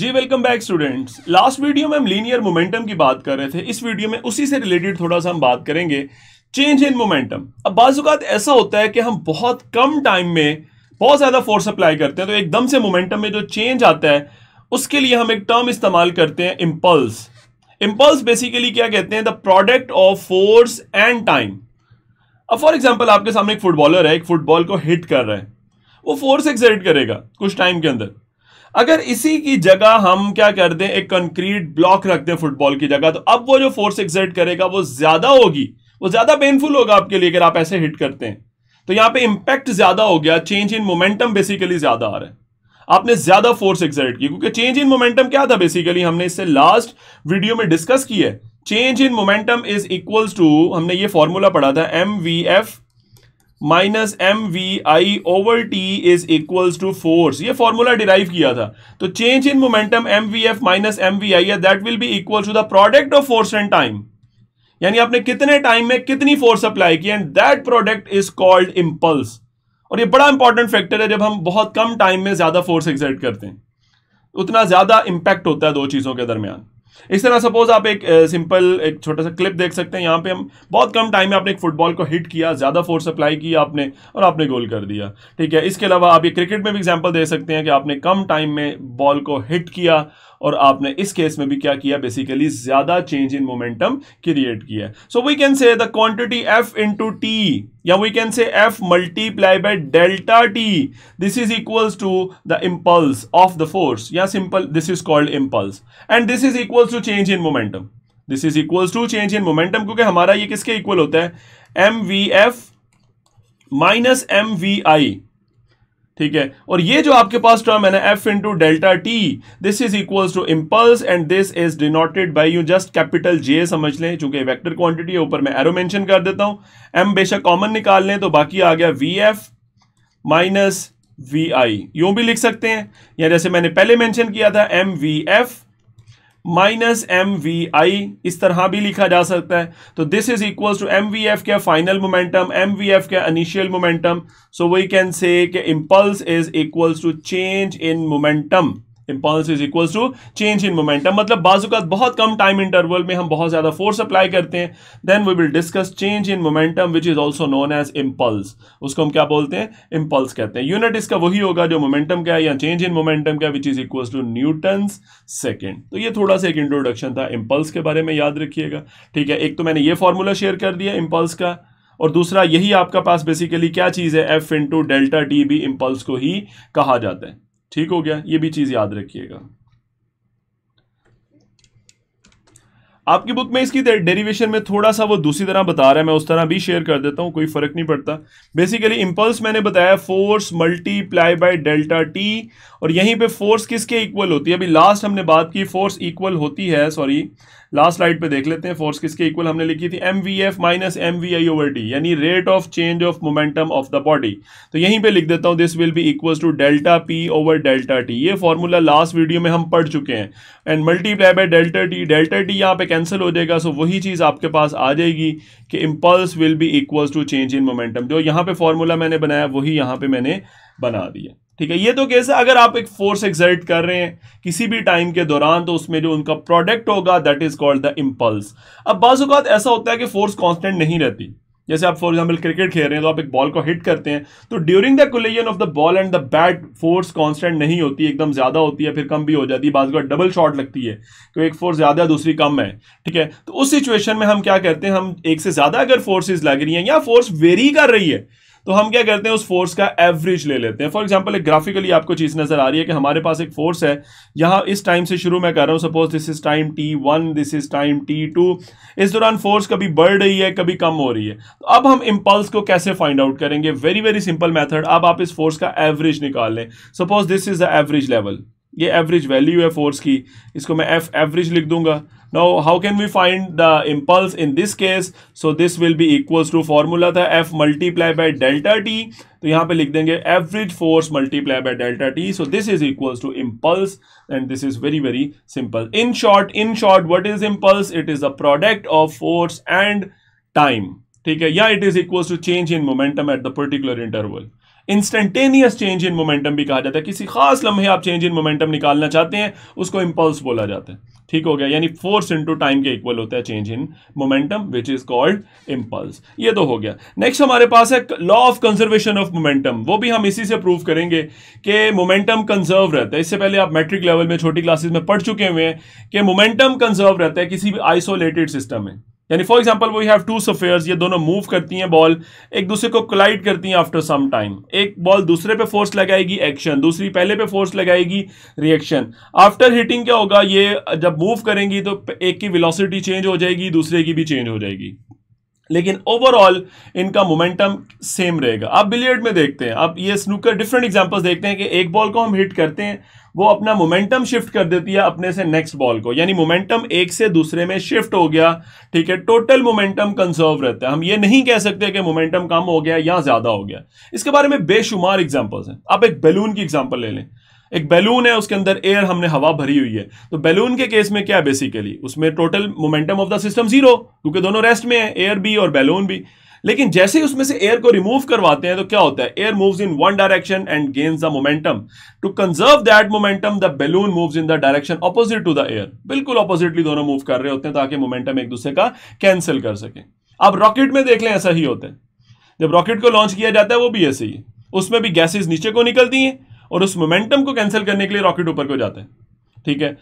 जी welcome back students last video में हम linear momentum की बात कर रहे थे इस वीडियो में उसी से रिलेटेड थोड़ा सा हम बात करेंगे चेंज इन मोमेंटम अब बाजूकात ऐसा होता है कि हम बहुत कम टाइम में बहुत ज़्यादा फोर्स अप्लाई करते हैं तो एकदम से मोमेंटम में जो चेंज आता है उसके लिए हम एक टर्म इस्तेमाल करते हैं इम्पल्स इम्पल्स बेसिकली क्या कहते हैं the product of force and time अब फॉर एग्जाम्पल आपके सामने एक फुटबॉलर है एक फुटबॉल को हिट कर रहा है वो फोर्स एक्सर्ट करेगा कुछ टाइम के अंदर अगर इसी की जगह हम क्या कर दें एक कंक्रीट ब्लॉक रख दें फुटबॉल की जगह तो अब वो जो फोर्स एक्सर्ट करेगा वो ज्यादा होगी वो ज्यादा पेनफुल होगा आपके लिए अगर आप ऐसे हिट करते हैं तो यहां पे इंपैक्ट ज्यादा हो गया चेंज इन मोमेंटम बेसिकली ज्यादा आ रहा है आपने ज्यादा फोर्स एक्सर्ट की क्योंकि चेंज इन मोमेंटम क्या था बेसिकली हमने इससे लास्ट वीडियो में डिस्कस किया है change in momentum is equal to हमने ये फॉर्मूला पढ़ा था m v f minus m v i over t is equals to force ये फॉर्मूला डिराइव किया था तो change in momentum m v f minus m v i that will be equal to the product of force and time यानी आपने कितने time में कितनी force apply की and that product is called impulse और ये बड़ा इंपॉर्टेंट फैक्टर है जब हम बहुत कम टाइम में ज्यादा फोर्स एग्जर्ट करते हैं उतना ज्यादा इंपैक्ट होता है दो चीजों के दरमियान इस तरह सपोज आप एक सिंपल एक छोटा सा क्लिप देख सकते हैं यहाँ पे हम बहुत कम टाइम में आपने एक फुटबॉल को हिट किया ज़्यादा फोर्स अप्लाई किया आपने और आपने गोल कर दिया ठीक है इसके अलावा आप ये क्रिकेट में भी एग्जाम्पल दे सकते हैं कि आपने कम टाइम में बॉल को हिट किया और आपने इस केस में भी क्या किया बेसिकली ज़्यादा चेंज इन मोमेंटम क्रिएट किया so we can say the quantity f into t या we can say f multiply by delta t this is equals to the impulse of the force या simple this is called impulse and this is equals to change in momentum this is equals to change in momentum क्योंकि हमारा ये किसके equal होता है m v f minus m v i ठीक है और ये जो आपके पास टर्म है ना f into delta t this is equal to impulse and this is denoted by you just capital J समझ लें चूंकि वेक्टर क्वांटिटी है ऊपर मैं एरो मेंशन कर देता हूं एम बेशक कॉमन निकाल लें तो बाकी आ गया v f minus v i यूं भी लिख सकते हैं या जैसे मैंने पहले मैंशन किया था m v f minus m v i इस तरह भी लिखा जा सकता है तो this is equal to m v f क्या final momentum m v f क्या initial momentum so we can say impulse is equal to change in momentum impulse is equal to change in momentum मतलब बाजू का बहुत कम time interval में हम बहुत ज्यादा फोर्स अप्लाई करते हैं then we will discuss change in momentum which is also known as impulse उसको हम क्या बोलते हैं इम्पल्स कहते हैं यूनिट इसका वही होगा जो मोमेंटम का है या चेंज इन मोमेंटम का which is equal to Newton second तो ये थोड़ा सा एक इंट्रोडक्शन था इम्पल्स के बारे में याद रखिएगा ठीक है एक तो मैंने ये फॉर्मूला शेयर कर दिया इम्पल्स का और दूसरा यही आपका पास बेसिकली क्या चीज़ है एफ इंटू डेल्टा टी भी इम्पल्स को ही कहा जाता है ठीक हो गया ये भी चीज याद रखिएगा आपकी बुक में इसकी डेरिवेशन में थोड़ा सा वो दूसरी तरह बता रहा है मैं उस तरह भी शेयर कर देता हूं कोई फर्क नहीं पड़ता बेसिकली इंपल्स मैंने बताया force multiply by delta t और यहीं पे फोर्स किसके इक्वल होती है अभी लास्ट हमने बात की फोर्स इक्वल होती है सॉरी लास्ट स्लाइड पे देख लेते हैं फोर्स किसके इक्वल हमने लिखी थी m v f minus m v i over d यानी rate of change of momentum of the body तो यहीं पे लिख देता हूँ this will be equal to delta p over delta t ये फॉर्मूला लास्ट वीडियो में हम पढ़ चुके हैं and multiply by delta t delta t यहाँ पे कैंसिल हो जाएगा सो वही चीज़ आपके पास आ जाएगी कि impulse will be equal to change in momentum जो यहाँ पे फॉर्मूला मैंने बनाया वही यहाँ पे मैंने बना दिया ठीक है ये तो कैसे अगर आप एक फोर्स एग्जर्ट कर रहे हैं किसी भी टाइम के दौरान तो उसमें जो उनका प्रोडक्ट होगा that is called the impulse अब बाजूकात ऐसा होता है कि फोर्स कॉन्स्टेंट नहीं रहती जैसे आप फॉर एग्जाम्पल क्रिकेट खेल रहे हैं तो आप एक बॉल को हिट करते हैं तो during the collision of the ball and the bat force constant नहीं होती एकदम ज़्यादा होती है फिर कम भी हो जाती है बाजू डबल शॉट लगती है तो एक फोर्स ज़्यादा दूसरी कम है ठीक है तो उस सिचुएशन में हम क्या करते हैं हम एक से ज़्यादा अगर फोर्सेज लग रही हैं या फोर्स वेरी कर रही है तो हम क्या करते हैं उस फोर्स का एवरेज ले लेते हैं फॉर एग्जाम्पल एक ग्राफिकली आपको चीज़ नज़र आ रही है कि हमारे पास एक फोर्स है यहाँ इस टाइम से शुरू मैं कर रहा हूँ suppose this is time t one this is time t two इस दौरान फोर्स कभी बढ़ रही है कभी कम हो रही है तो अब हम इम्पल्स को कैसे फाइंड आउट करेंगे वेरी वेरी सिंपल मैथड अब आप इस फोर्स का एवरेज निकाल लें suppose this is the average level ये एवरेज वैल्यू है फोर्स की इसको मैं एफ एवरेज लिख दूंगा now how can we find the impulse in this case so this will be equals to formula था f multiply by delta t तो यहाँ पे लिख देंगे average force multiply by delta t so this is equals to impulse and this is very very simple in short in short what is impulse it is a product of force and time ठीक है या it is equals to change in momentum at the particular interval instantaneous change in momentum भी कहा जाता है किसी खास लम्हे आप चेंज इन मोमेंटम निकालना चाहते हैं उसको इंपल्स बोला जाता है ठीक हो गया यानी फोर्स इनटू टाइम के इक्वल होता है change in momentum which is called impulse ये तो हो गया नेक्स्ट हमारे पास है law of conservation of momentum वो भी हम इसी से प्रूव करेंगे कि मोमेंटम कंजर्व रहता है इससे पहले आप मैट्रिक लेवल में छोटी क्लासेस में पढ़ चुके हुए हैं कि मोमेंटम कंजर्व रहता है किसी भी आइसोलेटेड सिस्टम में यानी for example we have two spheres ये दोनों मूव करती हैं बॉल एक दूसरे को क्लाइड करती हैं आफ्टर सम टाइम एक बॉल दूसरे पे फोर्स लगाएगी एक्शन दूसरी पहले पे फोर्स लगाएगी रिएक्शन आफ्टर हिटिंग क्या होगा ये जब मूव करेंगी तो एक की विलोसिटी चेंज हो जाएगी दूसरे की भी चेंज हो जाएगी लेकिन ओवरऑल इनका मोमेंटम सेम रहेगा आप बिलियर्ड में देखते हैं आप ये स्नूकर डिफरेंट एग्जांपल्स देखते हैं कि एक बॉल को हम हिट करते हैं वो अपना मोमेंटम शिफ्ट कर देती है अपने से नेक्स्ट बॉल को यानी मोमेंटम एक से दूसरे में शिफ्ट हो गया ठीक है टोटल मोमेंटम कंजर्व रहता है हम ये नहीं कह सकते कि मोमेंटम कम हो गया या ज़्यादा हो गया इसके बारे में बेशुमार एग्जाम्पल्स हैं आप एक बैलून की एग्जाम्पल ले लें एक बैलून है उसके अंदर एयर हमने हवा भरी हुई है तो बैलून के केस में क्या है बेसिकली उसमें total momentum of the system zero क्योंकि दोनों रेस्ट में है एयर भी और बैलून भी लेकिन जैसे ही उसमें से एयर को रिमूव करवाते हैं तो क्या होता है air moves in one direction and gains the momentum to conserve that momentum the balloon moves in the direction opposite to the air बिल्कुल ऑपोजिटली दोनों मूव कर रहे होते हैं ताकि मोमेंटम एक दूसरे का कैंसिल कर सके आप रॉकेट में देख लें ऐसा ही होता है जब रॉकेट को लॉन्च किया जाता है वो भी ऐसे ही उसमें भी गैसेज नीचे को निकलती हैं और उस मोमेंटम को कैंसिल करने के लिए रॉकेट ऊपर को जाते हैं ठीक है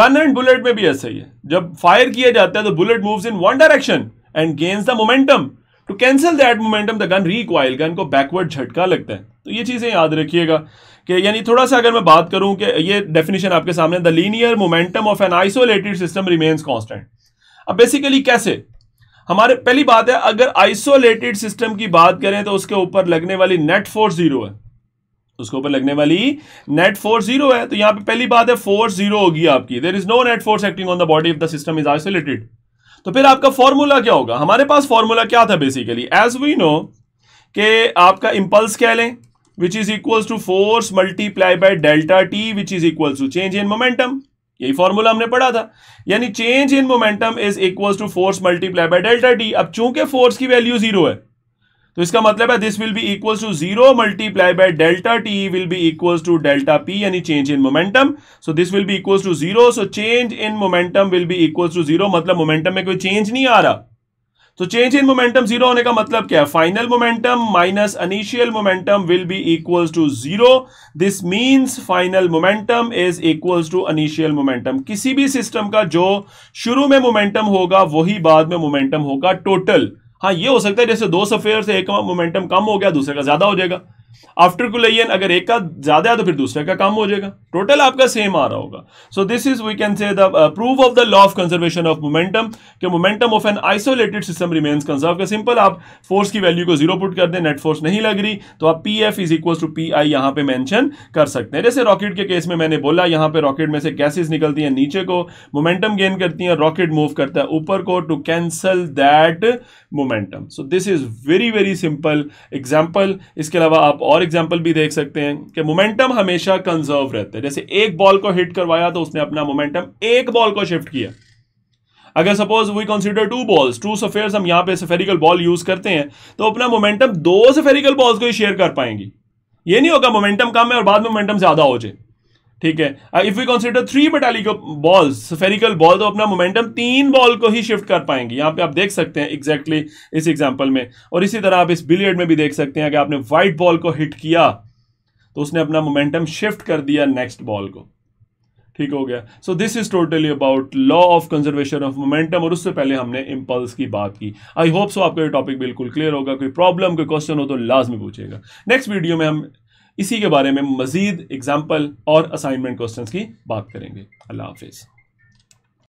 गन एंड बुलेट में भी ऐसा ही है जब फायर किया जाता है तो bullet moves in one direction and gains the momentum to cancel that momentum the gun recoil gun को बैकवर्ड झटका लगता है तो ये चीज़ें याद रखिएगा कि यानी थोड़ा सा अगर मैं बात करूं कि ये डेफिनेशन आपके सामने the linear momentum of an isolated system remains constant अब बेसिकली कैसे हमारे पहली बात है अगर आइसोलेटेड सिस्टम की बात करें तो उसके ऊपर लगने वाली नेट फोर्स जीरो है उसके ऊपर लगने वाली नेट फोर्स जीरो है तो यहां पे पहली बात है फोर्स जीरो होगी आपकी there is no net force acting on the body of the system is isolated तो फिर आपका फॉर्मूला क्या होगा हमारे पास फॉर्मूला क्या था बेसिकली एज वी नो के आपका इंपल्स कह लें which is equals to force multiply by delta t which is equal to change in momentum यही फॉर्मूला हमने पढ़ा था यानी change in momentum is equal to force multiply by delta t अब चूंकि फोर्स की वैल्यू जीरो है तो इसका मतलब है this will be equal to zero multiply by delta t will be equal to delta p यानी change in momentum so this will be equal to zero so change in momentum will be equal to zero मतलब momentum में कोई change नहीं आ रहा तो change in momentum zero होने का मतलब क्या है final momentum minus initial momentum will be equal to zero this means final momentum is equal to initial momentum किसी भी सिस्टम का जो शुरू में मोमेंटम होगा वही बाद में मोमेंटम होगा टोटल हाँ ये हो सकता है जैसे दो सफेयर से एक मोमेंटम कम हो गया दूसरे का ज्यादा हो जाएगा आफ्टर कुलैन अगर एक का ज्यादा है तो फिर दूसरे का कम हो जाएगा टोटल आपका सेम आ रहा होगा so this is we can say the proof of the law of conservation of momentum कि momentum of an isolated system remains conserve का सिंपल आप फोर्स की वैल्यू को जीरो पुट कर दें नेट फोर्स नहीं लग रही तो आप p f is equal to p i यहां पर मैंशन कर सकते हैं जैसे रॉकेट के केस में मैंने बोला यहां पर रॉकेट में से गैसेज निकलती हैं नीचे को मोमेंटम गेन करती हैं रॉकेट मूव करता है ऊपर को to cancel that momentum so this is very very simple example इसके अलावा आप और एग्जाम्पल भी देख सकते हैं कि मोमेंटम हमेशा कंजर्व रहता है जैसे एक बॉल को हिट करवाया तो उसने अपना मोमेंटम एक बॉल को शिफ्ट किया अगर suppose we consider two balls two sphere हम यहां पे सफेरिकल बॉल यूज करते हैं तो अपना मोमेंटम दो सफेरिकल बॉल्स को ही शेयर कर पाएंगी ये नहीं होगा मोमेंटम कम है और बाद में मोमेंटम ज्यादा हो जाए ठीक है if we consider three metallic ball spherical ball तो अपना मोमेंटम तीन बॉल को ही शिफ्ट कर पाएंगे यहां पे आप देख सकते हैं एग्जैक्टली exactly इस एग्जाम्पल में और इसी तरह आप इस बिलियड में भी देख सकते हैं कि आपने व्हाइट बॉल को हिट किया तो उसने अपना मोमेंटम शिफ्ट कर दिया नेक्स्ट बॉल को ठीक हो गया so this is totally about law of conservation of momentum और उससे पहले हमने इम्पल्स की बात की आई होप सो आपका ये टॉपिक बिल्कुल क्लियर होगा कोई प्रॉब्लम कोई क्वेश्चन हो तो लाजमी पूछेगा नेक्स्ट वीडियो में हम इसी के बारे में मज़ीद एग्जाम्पल और असाइनमेंट क्वेश्चन की बात करेंगे अल्लाह हाफिज़